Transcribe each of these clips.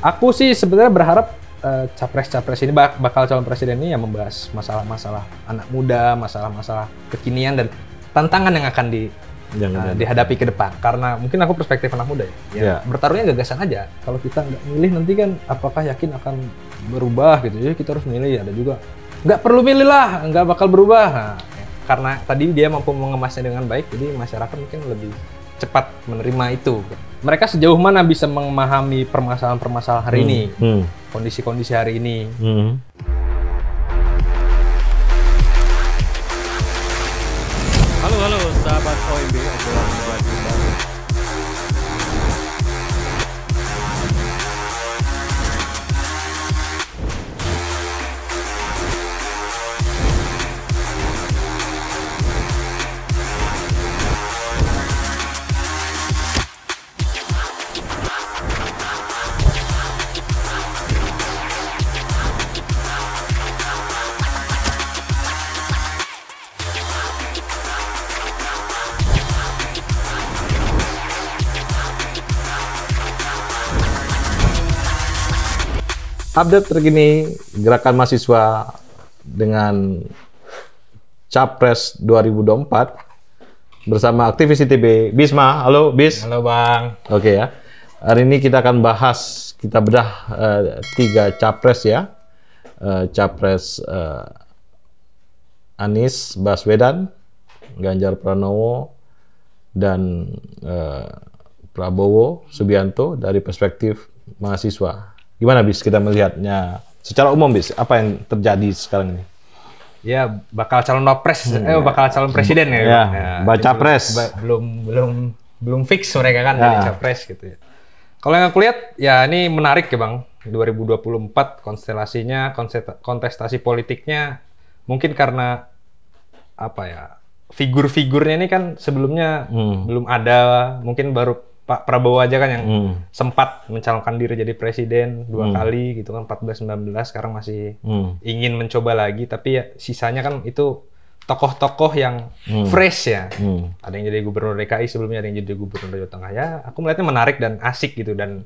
Aku sih sebenarnya berharap eh, capres-capres uh, ini bakal calon presiden ini yang membahas masalah-masalah anak muda, masalah-masalah kekinian dan tantangan yang akan di yang uh, dihadapi ke depan. Karena mungkin aku perspektif anak muda ya, ya ya. bertaruhnya gagasan aja. Kalau kita nggak milih nanti kan apakah yakin akan berubah gitu? Jadi ya? kita harus milih. Ada juga nggak perlu milih lah, nggak bakal berubah. Nah, karena tadi dia mampu mengemasnya dengan baik, jadi masyarakat mungkin lebih cepat menerima itu mereka sejauh mana bisa memahami permasalahan-permasalahan hari hmm. ini, hmm. kondisi-kondisi hmm. hari ini. Hmm. update terkini gerakan mahasiswa dengan Capres 2024 bersama aktivis ITB Bisma. Halo Bis. Halo Bang. Oke okay, ya. Hari ini kita akan bahas kita bedah uh, tiga capres ya. Uh, capres uh, Anies Baswedan, Ganjar Pranowo dan uh, Prabowo Subianto dari perspektif mahasiswa. Gimana bis kita melihatnya? Secara umum bis, apa yang terjadi sekarang ini? Ya bakal calon wapres, hmm, eh ya. bakal calon presiden ya. ya ya. baca pres. Belum belum belum fix mereka kan ya. dari capres gitu ya. Kalau yang aku lihat ya ini menarik ya Bang. 2024 konstelasinya kontestasi politiknya mungkin karena apa ya? Figur-figurnya ini kan sebelumnya hmm. belum ada, mungkin baru Pak Prabowo aja kan yang hmm. sempat mencalonkan diri jadi presiden dua hmm. kali gitu kan 14 19 sekarang masih hmm. ingin mencoba lagi tapi ya sisanya kan itu tokoh-tokoh yang hmm. fresh ya. Hmm. Ada yang jadi gubernur DKI sebelumnya ada yang jadi gubernur Jawa Tengah ya. Aku melihatnya menarik dan asik gitu dan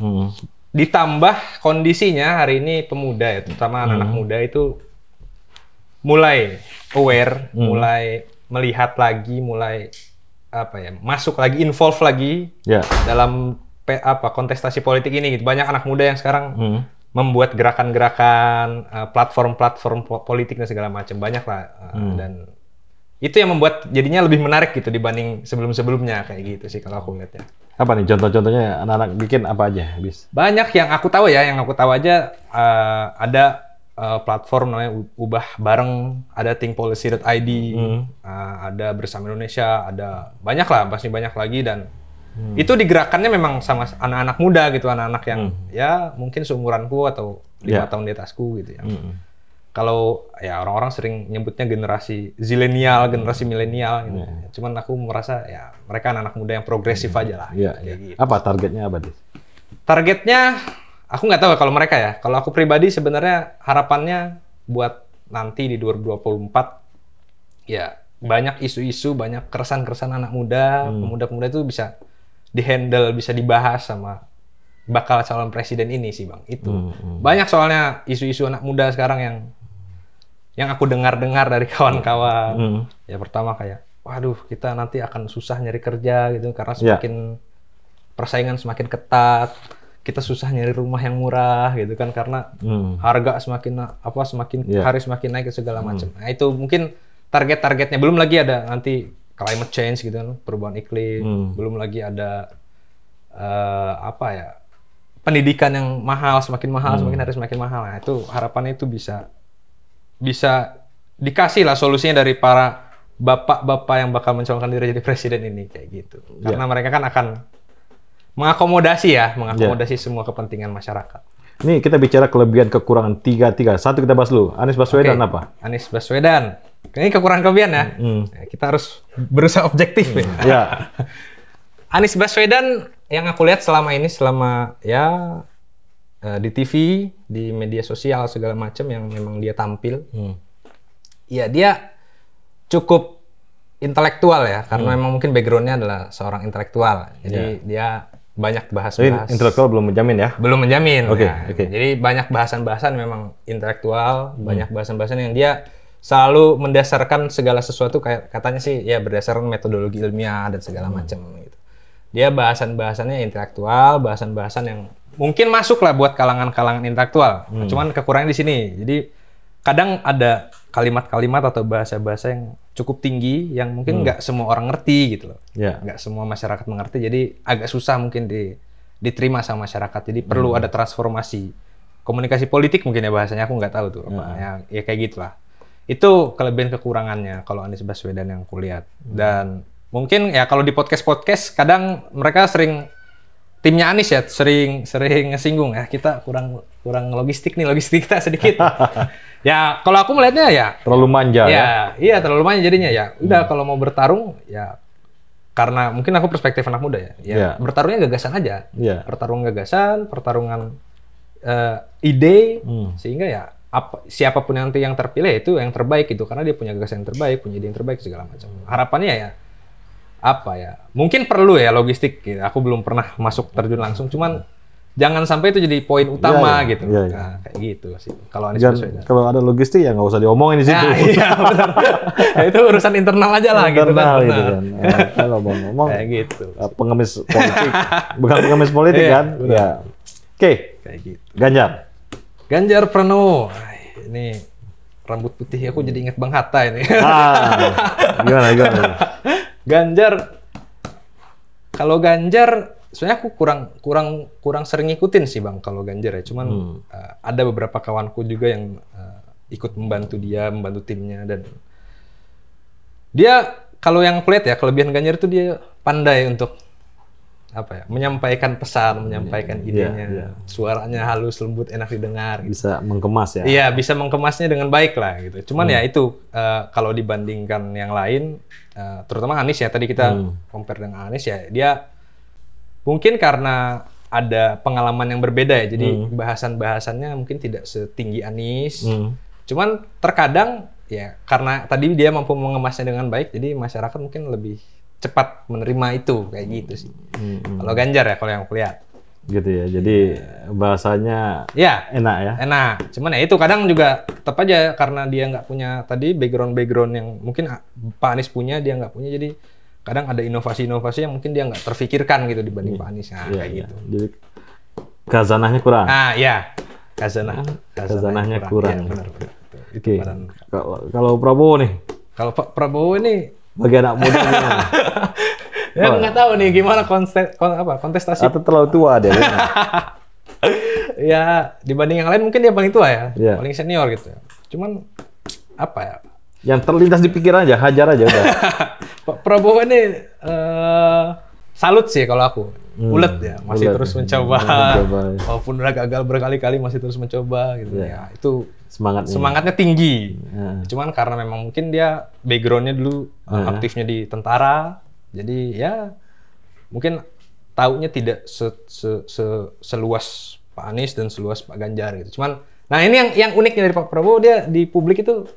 hmm. ditambah kondisinya hari ini pemuda ya terutama anak hmm. Anak -anak muda itu mulai aware, hmm. mulai melihat lagi, mulai apa ya masuk lagi involve lagi yeah. dalam pe, apa kontestasi politik ini gitu banyak anak muda yang sekarang hmm. membuat gerakan-gerakan eh, platform-platform politik dan segala macam banyak lah eh, hmm. dan itu yang membuat jadinya lebih menarik gitu dibanding sebelum-sebelumnya kayak gitu sih kalau aku ngeliatnya. apa nih contoh-contohnya anak-anak bikin apa aja bis banyak yang aku tahu ya yang aku tahu aja uh, ada Eh, platform namanya ubah bareng ada thinkpolicy.id hmm. uh, ada bersama Indonesia ada banyak lah pasti banyak lagi dan hmm. itu digerakannya memang sama anak-anak muda gitu anak-anak yang hmm. ya mungkin seumuranku atau lima yeah. tahun di atasku gitu ya hmm kalau ya orang-orang sering nyebutnya generasi zilenial, generasi hmm. milenial gitu. hmm. Cuman aku merasa ya mereka anak-anak muda yang progresif hmm. aja lah. Yeah, ya. gitu. yeah. Apa targetnya apa Targetnya aku nggak tahu ya kalau mereka ya. Kalau aku pribadi sebenarnya harapannya buat nanti di 2024 ya banyak isu-isu, banyak keresan-keresan anak muda, pemuda hmm. pemuda-pemuda itu bisa dihandle, bisa dibahas sama bakal calon presiden ini sih bang. Itu hmm, hmm. banyak soalnya isu-isu anak muda sekarang yang yang aku dengar-dengar dari kawan-kawan. Hmm. Ya pertama kayak, waduh kita nanti akan susah nyari kerja gitu karena ya. semakin yeah. persaingan semakin ketat kita susah nyari rumah yang murah gitu kan karena hmm. harga semakin apa semakin yeah. hari semakin naik segala hmm. macam. Hmm. Nah, itu mungkin target-targetnya belum lagi ada nanti climate change gitu kan perubahan iklim, hmm. belum lagi ada uh, apa ya pendidikan yang mahal semakin mahal hmm. semakin hari semakin mahal. Nah, itu harapannya itu bisa bisa dikasih lah solusinya dari para bapak-bapak yang bakal mencalonkan diri jadi presiden ini kayak gitu. Iya. Karena yeah. mereka kan akan mengakomodasi ya, mengakomodasi yeah. semua kepentingan masyarakat. Ini kita bicara kelebihan kekurangan tiga tiga. Satu kita bahas dulu. Anies Baswedan okay. apa? Anies Baswedan. Ini kekurangan kelebihan ya. Mm. Kita harus berusaha objektif mm. ya. Hmm. Yeah. Anies Baswedan yang aku lihat selama ini selama ya eh, di TV, di media sosial segala macam yang memang dia tampil. Hmm. Ya dia cukup intelektual ya karena hmm. memang mungkin backgroundnya adalah seorang intelektual. Jadi yeah. dia banyak bahas-bahas. intelektual belum menjamin ya? Belum menjamin. Oke. Okay, nah, Oke. okay. Jadi banyak bahasan-bahasan memang intelektual, hmm. banyak bahasan-bahasan yang dia selalu mendasarkan segala sesuatu kayak katanya sih ya berdasarkan metodologi ilmiah dan segala hmm. macam gitu. Dia bahasan-bahasannya intelektual, bahasan-bahasan yang mungkin masuk lah buat kalangan-kalangan intelektual. Hmm. Cuman kekurangan di sini. Jadi kadang ada kalimat-kalimat atau bahasa-bahasa yang cukup tinggi yang mungkin hmm. nggak hmm. semua orang ngerti gitu loh. Ya. Nggak semua masyarakat mengerti jadi agak susah mungkin di, diterima sama masyarakat. Jadi hmm. perlu ada transformasi komunikasi politik mungkin ya bahasanya aku nggak tahu tuh apa ya. yang ya, ya kayak gitulah. Itu kelebihan kekurangannya kalau Anies Baswedan yang kulihat. Hmm. Dan mungkin ya kalau di podcast-podcast kadang mereka sering timnya Anies ya sering sering ngesinggung ya kita kurang kurang logistik nih logistik kita sedikit. Ya, kalau aku melihatnya ya terlalu manja ya. ya. Iya, terlalu manja jadinya ya. Udah hmm. kalau mau bertarung ya karena mungkin aku perspektif anak muda ya. Ya, yeah. bertarungnya gagasan aja. Yeah. Pertarungan gagasan, pertarungan uh, ide hmm. sehingga ya apa, siapapun nanti yang terpilih itu yang terbaik itu karena dia punya gagasan yang terbaik, punya ide yang terbaik segala macam. Harapannya ya apa ya? Mungkin perlu ya logistik. Ya, aku belum pernah masuk terjun langsung, cuman hmm jangan sampai itu jadi poin iya, utama ya, ya. gitu. Ya, ya. Nah, kayak gitu sih. Kalau Anies Kalau ada logistik ya nggak usah diomongin di situ. Nah, iya, benar. Ya, itu urusan internal aja lah gitu kan. internal, gitu kan. Gitu kan. Nah, kalau ngomong-ngomong kayak gitu. Eh, pengemis politik, bukan pengemis politik iya, kan? Iya. Ya. Oke. Okay. Kayak gitu. Ganjar. Ganjar Pranowo. Ini rambut putih aku jadi ingat Bang Hatta ini. Ah, gimana gimana. Ganjar kalau Ganjar sebenarnya aku kurang kurang kurang sering ngikutin sih bang kalau Ganjar ya cuman hmm. uh, ada beberapa kawanku juga yang uh, ikut membantu dia membantu timnya dan dia kalau yang kulit ya kelebihan Ganjar itu dia pandai untuk apa ya menyampaikan pesan iya, menyampaikan ya, idenya ya, ya. suaranya halus lembut enak didengar gitu. bisa ya iya bisa mengemasnya dengan baik lah gitu cuman hmm. ya itu uh, kalau dibandingkan yang lain uh, terutama Anies ya tadi kita hmm. compare dengan Anies ya dia mungkin karena ada pengalaman yang berbeda ya. Jadi hmm. bahasan-bahasannya mungkin tidak setinggi Anis. Hmm. Cuman terkadang ya karena tadi dia mampu mengemasnya dengan baik, jadi masyarakat mungkin lebih cepat menerima itu kayak gitu sih. Hmm. hmm. Kalau Ganjar ya kalau yang kulihat. Gitu ya. Jadi iya. bahasanya ya enak ya. Enak. Cuman ya itu kadang juga tetap aja karena dia nggak punya tadi background-background yang mungkin Pak Anies punya dia nggak punya jadi kadang ada inovasi-inovasi yang mungkin dia nggak terfikirkan gitu dibanding hmm. Pak Anies. Nah, iya, kayak iya. gitu. Ya. Jadi kazanahnya kurang. Ah, ya. Kazanah kazanahnya, kazanahnya kurang. kurang. Ya, benar, okay. Kalau kalau Prabowo nih. Kalau Pak Prabowo ini bagi anak muda. ya oh. nggak tahu nih gimana kontes, kontes, apa, kontestasi. Atau terlalu tua dia. dia. Ya? ya dibanding yang lain mungkin dia paling tua ya, yeah. paling senior gitu. Cuman apa ya? Yang terlintas di pikiran aja, hajar aja udah. Prabowo ini uh, salut sih kalau aku. Hmm, ulet ya, masih ulet, terus ya. mencoba. hmm, Walaupun udah gagal berkali-kali masih terus mencoba gitu yeah. ya. Itu semangatnya semangatnya tinggi. Yeah. Cuman karena memang mungkin dia backgroundnya dulu yeah. aktifnya di tentara, jadi ya mungkin taunya tidak se, se, se, seluas Pak Anies dan seluas Pak Ganjar gitu. Cuman nah ini yang yang uniknya dari Pak Prabowo dia di publik itu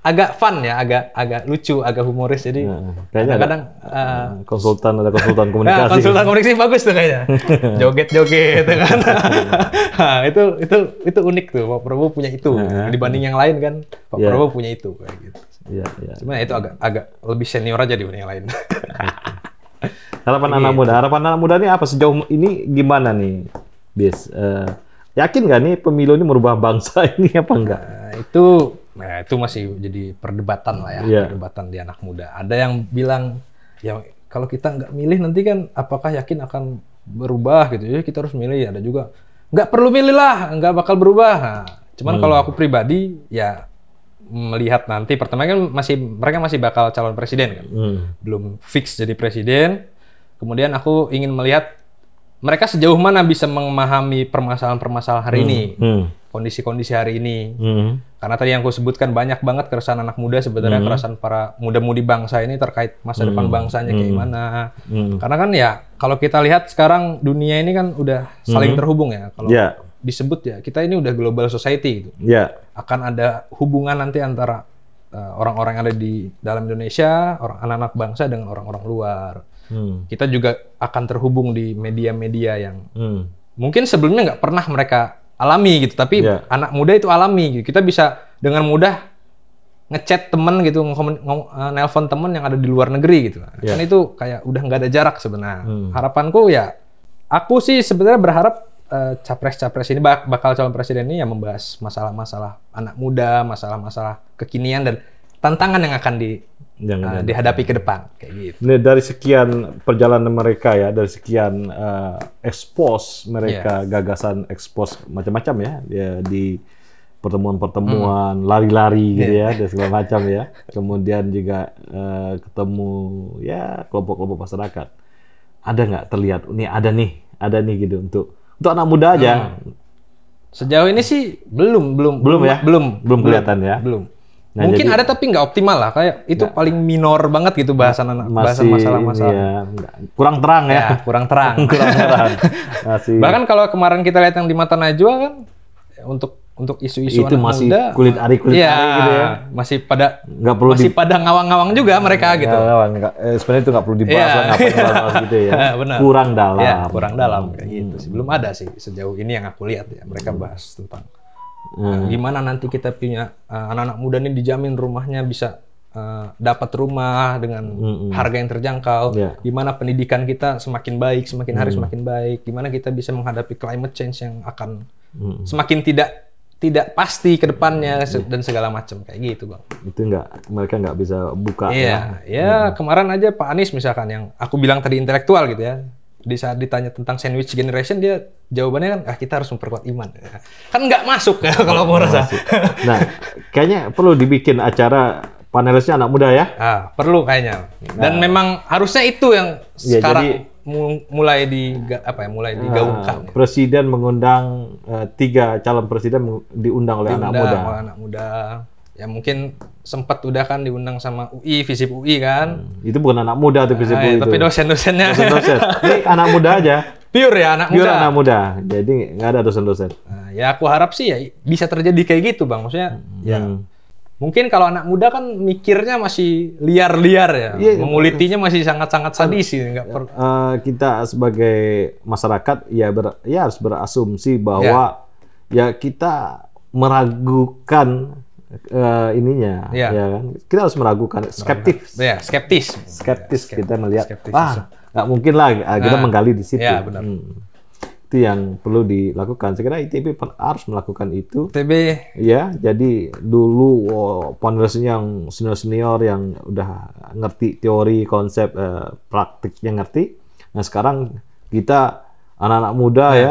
agak fun ya, agak agak lucu, agak humoris. Jadi hmm, kadang-kadang ya, uh, konsultan ada konsultan komunikasi. Nah, konsultan komunikasi bagus tuh kayaknya. Joget-joget kan. nah, itu itu itu unik tuh. Pak Prabowo punya itu dibanding yang lain kan. Pak yeah. Prabowo punya itu kayak gitu. Iya, iya. Cuma ya itu agak agak lebih senior aja dibanding yang lain. harapan anak muda, harapan anak muda ini apa sejauh ini gimana nih? Bias, uh, eh, yakin gak nih pemilu ini merubah bangsa ini apa enggak? Nah, itu Nah, itu masih jadi perdebatan lah ya, yeah. perdebatan di anak muda. Ada yang bilang, ya kalau kita nggak milih nanti kan apakah yakin akan berubah gitu. Jadi ya, kita harus milih. Ada juga, nggak perlu milih lah, nggak bakal berubah. Nah, cuman hmm. kalau aku pribadi, ya melihat nanti pertama kan masih mereka masih bakal calon presiden kan. Hmm. Belum fix jadi presiden. Kemudian aku ingin melihat mereka sejauh mana bisa memahami permasalahan-permasalahan hari hmm. ini. Hmm kondisi-kondisi hari ini. Hmm. Karena tadi yang aku sebutkan banyak banget keresahan anak muda sebenarnya hmm. keresahan para muda-mudi bangsa ini terkait masa hmm. depan bangsanya kayak hmm. gimana. Hmm. Karena kan ya kalau kita lihat sekarang dunia ini kan udah saling hmm. terhubung ya. Kalau yeah. disebut ya kita ini udah global society gitu. Yeah. Akan ada hubungan nanti antara eh, orang-orang uh, yang ada di dalam Indonesia, orang anak-anak bangsa dengan orang-orang luar. Hmm. Kita juga akan terhubung di media-media yang hmm. mungkin sebelumnya nggak pernah mereka alami gitu tapi yeah. anak muda itu alami gitu kita bisa dengan mudah ngechat temen gitu eh, nelpon temen yang ada di luar negeri gitu yeah. Iya. kan itu kayak udah nggak ada jarak sebenarnya hmm. harapanku ya aku sih sebenarnya berharap eh, capres-capres uh, ini bakal calon presiden ini yang membahas masalah-masalah anak muda masalah-masalah kekinian dan tantangan yang akan di jangan, uh, dihadapi ke depan kayak gitu. Ini dari sekian perjalanan mereka ya, dari sekian uh, expose mereka yeah. gagasan expose macam-macam ya, ya di pertemuan-pertemuan, hmm. lari-lari gitu ya, dan segala macam ya. Kemudian juga uh, ketemu ya kelompok-kelompok masyarakat. Ada nggak terlihat? Ini ada nih, ada nih gitu untuk untuk anak muda aja. Hmm. Sejauh ini sih belum, belum, belum, belum ya, belum, belum kelihatan belum, ya, belum. Nah, Mungkin jadi, ada tapi nggak optimal lah. Kayak itu nah, paling minor banget gitu bahasan anak bahasan masalah-masalah. ya, kurang terang ya. ya kurang terang. kurang terang. Masih. Bahkan kalau kemarin kita lihat yang di Mata Najwa kan untuk untuk isu-isu anak masih muda kulit ari kulit ya, ari gitu ya masih pada nggak perlu masih di, pada ngawang-ngawang juga mereka gitu ngawang, gak, eh, sebenarnya itu nggak perlu dibahas ya, lah dibahas gitu ya iya, Benar. kurang dalam ya, kurang dalam kayak gitu sih hmm. belum ada sih sejauh ini yang aku lihat ya mereka bahas tentang Ah, hmm. Nah, gimana nanti kita punya anak ah, anak-anak muda ini dijamin rumahnya bisa uh, dapat rumah dengan hmm. harga yang terjangkau. Yeah. Gimana pendidikan kita semakin baik, semakin hari hmm. semakin baik. Gimana kita bisa menghadapi climate change yang akan hmm. semakin tidak tidak pasti ke depannya hmm. dan segala macam kayak gitu bang. Itu nggak mereka nggak bisa buka. Iya, yeah. ya, ya hmm. kemarin aja Pak Anies misalkan yang aku bilang tadi intelektual gitu ya, di saat ditanya tentang sandwich generation dia jawabannya kan ah kita harus memperkuat iman kan nggak masuk ya kalau mau rasa nah kayaknya perlu dibikin acara panelisnya anak muda ya ah, perlu kayaknya dan nah. memang harusnya itu yang ya, sekarang jadi, mulai di apa ya mulai ah, digaungkan nah, presiden mengundang uh, tiga calon presiden diundang oleh diundang anak muda oleh anak muda ya mungkin sempat udah kan diundang sama UI, Visip UI kan. Hmm. Itu bukan anak muda tuh Visip ah, UI. Ya, tapi dosen-dosennya. Dosen-dosen. Ini anak muda aja. Pure ya anak Pure muda. Pure anak muda. Jadi nggak ada dosen-dosen. Nah, ya aku harap sih ya bisa terjadi kayak gitu bang. Maksudnya hmm. ya mungkin kalau anak muda kan mikirnya masih liar-liar ya, yeah, mengulitinya iya. masih sangat-sangat kan, sadis sih. nggak per... uh, kita sebagai masyarakat ya ber, ya harus berasumsi bahwa yeah. ya kita meragukan uh, ininya ya. ya kan kita harus meragukan skeptis ya skeptis skeptis ya, kita melihat ah nggak mungkin lah ah, kita nah, menggali di situ ya, benar. Hmm. itu yang perlu dilakukan saya kira ITB harus melakukan itu ITB ya jadi dulu oh, ponderasinya yang senior senior yang udah ngerti teori konsep eh, praktiknya ngerti nah sekarang kita anak-anak muda ya, suka ya.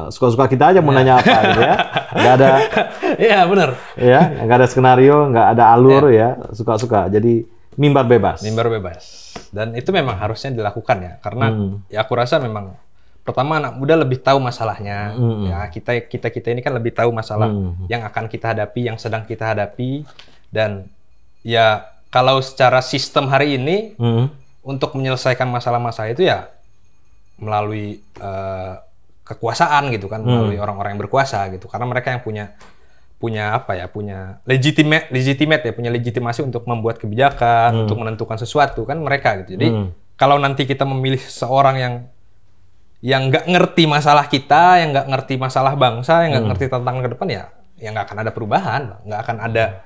Eh, suka-suka kita aja mau ya. nanya apa gitu ya. Enggak ada ya benar. Ya, enggak ada skenario, nggak ada alur ya, ya. suka-suka. Ya. Jadi mimbar bebas. Mimbar bebas. Dan itu memang harusnya dilakukan ya karena hmm. ya aku rasa memang pertama anak muda lebih tahu masalahnya. Hmm. Ya, kita kita kita ini kan lebih tahu masalah hmm. yang akan kita hadapi, yang sedang kita hadapi dan ya kalau secara sistem hari ini hmm. untuk menyelesaikan masalah-masalah itu ya melalui uh, kekuasaan gitu kan, melalui hmm. orang-orang yang berkuasa gitu. Karena mereka yang punya punya apa ya punya legitimate legitimate ya punya legitimasi untuk membuat kebijakan hmm. untuk menentukan sesuatu kan mereka gitu jadi hmm. kalau nanti kita memilih seorang yang yang nggak ngerti masalah kita yang nggak ngerti masalah bangsa yang nggak hmm. ngerti tantangan ke depan ya yang nggak akan ada perubahan nggak akan ada hmm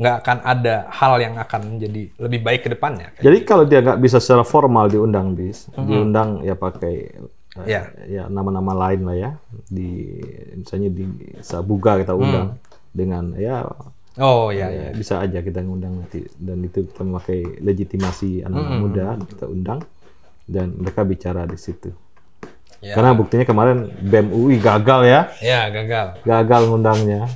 nggak akan ada hal yang akan menjadi lebih baik ke depannya. Jadi gitu. kalau dia nggak bisa secara formal diundang bis, mm -hmm. diundang ya pakai yeah. Ya. ya nama-nama lain lah ya di misalnya di Sabuga kita mm. undang mm. dengan ya Oh iya, ya, yeah. Ya, ya. bisa aja kita ngundang nanti dan itu kita memakai legitimasi anak, -anak mm -hmm. muda kita undang dan mereka bicara di situ. Ya. Karena buktinya kemarin BEM UI gagal ya. Iya, gagal. Gagal ngundangnya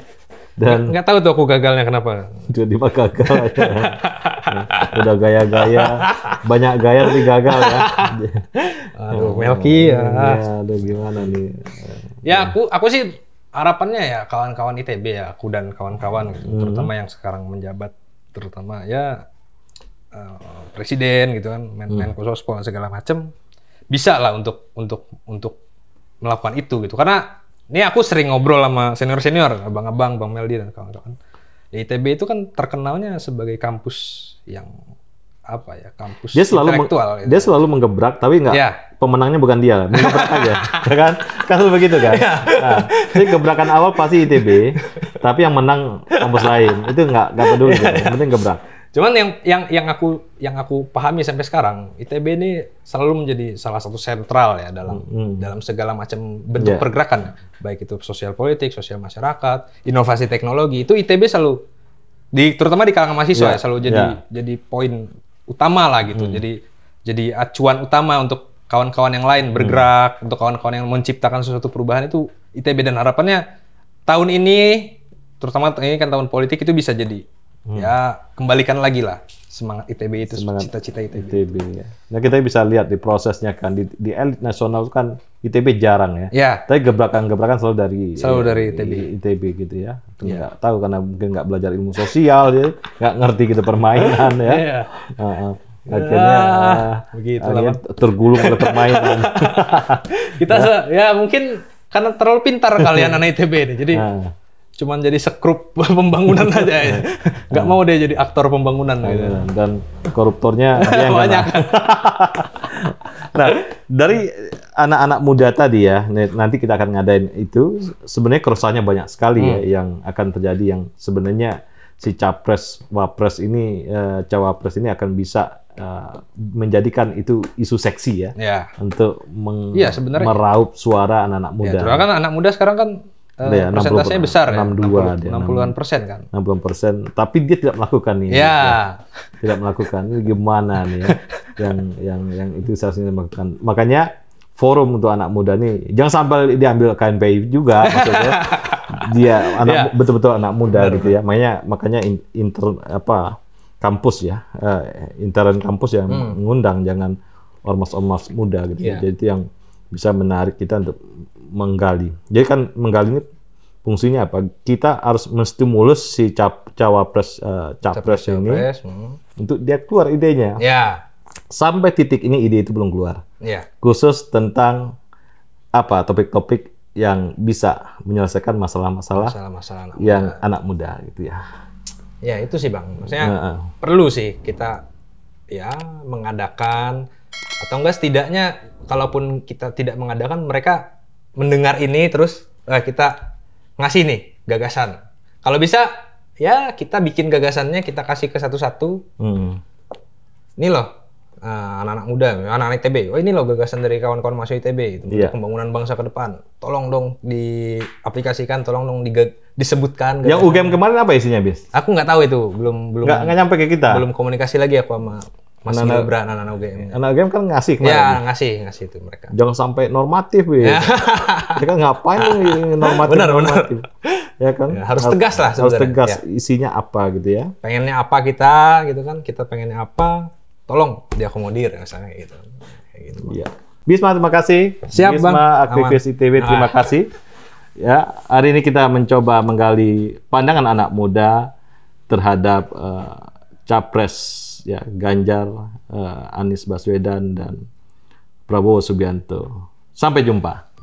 dan nggak tahu tuh aku gagalnya kenapa jadi mah gagal aja. Ya. udah gaya-gaya banyak gaya tapi gagal ya aduh Melki ya. ya aduh gimana nih ya aku aku sih harapannya ya kawan-kawan ITB ya aku dan kawan-kawan hmm. terutama yang sekarang menjabat terutama ya uh, presiden gitu kan men hmm. Menko Sospol segala macem, bisa lah untuk untuk untuk melakukan itu gitu karena ini aku sering ngobrol sama senior-senior, abang-abang, Bang Meldi dan kawan-kawan. Ya, ITB itu kan terkenalnya sebagai kampus yang apa ya, kampus dia selalu intelektual. Gitu. Dia selalu menggebrak, tapi nggak ya. pemenangnya bukan dia, menggebrak aja, ya kan? Kalau begitu kan. Ya. Nah, jadi gebrakan awal pasti ITB, tapi yang menang kampus lain itu nggak nggak peduli, gitu. yang penting gebrak. Cuman yang yang yang aku yang aku pahami sampai sekarang ITB ini selalu menjadi salah satu sentral ya dalam hmm. dalam segala macam bentuk yeah. pergerakan baik itu sosial politik, sosial masyarakat, inovasi teknologi itu ITB selalu di terutama di kalangan mahasiswa yeah. ya selalu jadi yeah. jadi poin utama lah gitu. Hmm. Jadi jadi acuan utama untuk kawan-kawan yang lain mm-hmm. bergerak hmm. untuk kawan-kawan yang menciptakan sesuatu perubahan itu ITB dan harapannya tahun ini terutama ini kan tahun politik itu bisa jadi hmm. ya kembalikan lagi lah semangat ITB itu semangat cita-cita ITB. ITB ya. Nah kita bisa lihat di prosesnya kan di, di elit nasional kan ITB jarang ya. Ya. Tapi gebrakan-gebrakan selalu dari selalu dari ITB. ITB gitu ya. ya. tahu karena mungkin nggak belajar ilmu sosial ya, nggak ngerti gitu permainan ya. ya. Uh, uh. Akhirnya, ah, ah, begitu akhirnya tergulung oleh permainan. kita ya. ya mungkin karena terlalu pintar kalian anak ITB ini. Jadi nah cuman jadi sekrup pembangunan aja ya. Nggak mau dia jadi aktor pembangunan gitu. Iya, dan koruptornya yang banyak. nah, dari anak-anak muda tadi ya, nanti kita akan ngadain itu sebenarnya kerusahannya banyak sekali ya hmm. ya yang akan terjadi yang sebenarnya si capres wapres ini uh, cawapres ini akan bisa Uh, menjadikan itu isu seksi ya, ya. untuk meng ya, meraup suara anak-anak iya, muda. Ya, kan anak muda sekarang kan Uh, ya, persentasenya besar 62 ya. 60 an persen kan. 60 persen. Tapi dia tidak melakukan ini. Ya. ya. Tidak melakukan. Ini gimana nih ya? yang yang yang itu seharusnya melakukan. Makanya forum untuk anak muda nih jangan sampai diambil KNPI juga maksudnya. dia anak ya. betul-betul anak muda Benar. gitu ya. Makanya makanya inter apa kampus ya. Uh, intern kampus yang hmm. mengundang jangan ormas-ormas muda gitu. Ya. ya. Jadi itu yang bisa menarik kita untuk menggali. Jadi kan menggali ini fungsinya apa? Kita harus menstimulus si cap, cawapres uh, capres, capres ini capres. Hmm. untuk dia keluar idenya. Ya. Sampai titik ini ide itu belum keluar. Ya. Khusus tentang apa topik-topik yang bisa menyelesaikan masalah-masalah yang muda. anak muda gitu ya. Ya itu sih bang, maksudnya uh, perlu sih kita ya mengadakan atau enggak setidaknya kalaupun kita tidak mengadakan mereka mendengar ini terus nah kita ngasih nih gagasan. Kalau bisa ya kita bikin gagasannya kita kasih ke satu-satu. Hmm. Ini loh eh, anak-anak muda, anak-anak ITB. Oh ini loh gagasan dari kawan-kawan masuk ITB itu yeah. pembangunan bangsa ke depan. Tolong dong diaplikasikan, tolong dong disebutkan. Yang UGM kemarin apa isinya, Bis? Aku nggak tahu itu, belum belum nggak nyampe ke kita. Belum komunikasi lagi aku sama masih anak -anak, anak-anak UGM. Anak UGM kan ngasih ya, kemarin. Ya, ngasih, ngasih itu mereka. Jangan sampai normatif ya. mereka ngapain normatif? Benar, normatif. benar. Ya kan? Ya, harus tegas lah sebenarnya. Harus tegas ya. isinya apa gitu ya. Pengennya apa kita gitu kan? Kita pengennya apa? Tolong diakomodir misalnya gitu. Kayak gitu. Iya. Bisma terima kasih. Siap, Bisma bang. aktivis Aman. ITW, terima kasih. Ya, hari ini kita mencoba menggali pandangan anak muda terhadap uh, capres ya Ganjar, uh, Anies Baswedan dan Prabowo Subianto. Sampai jumpa.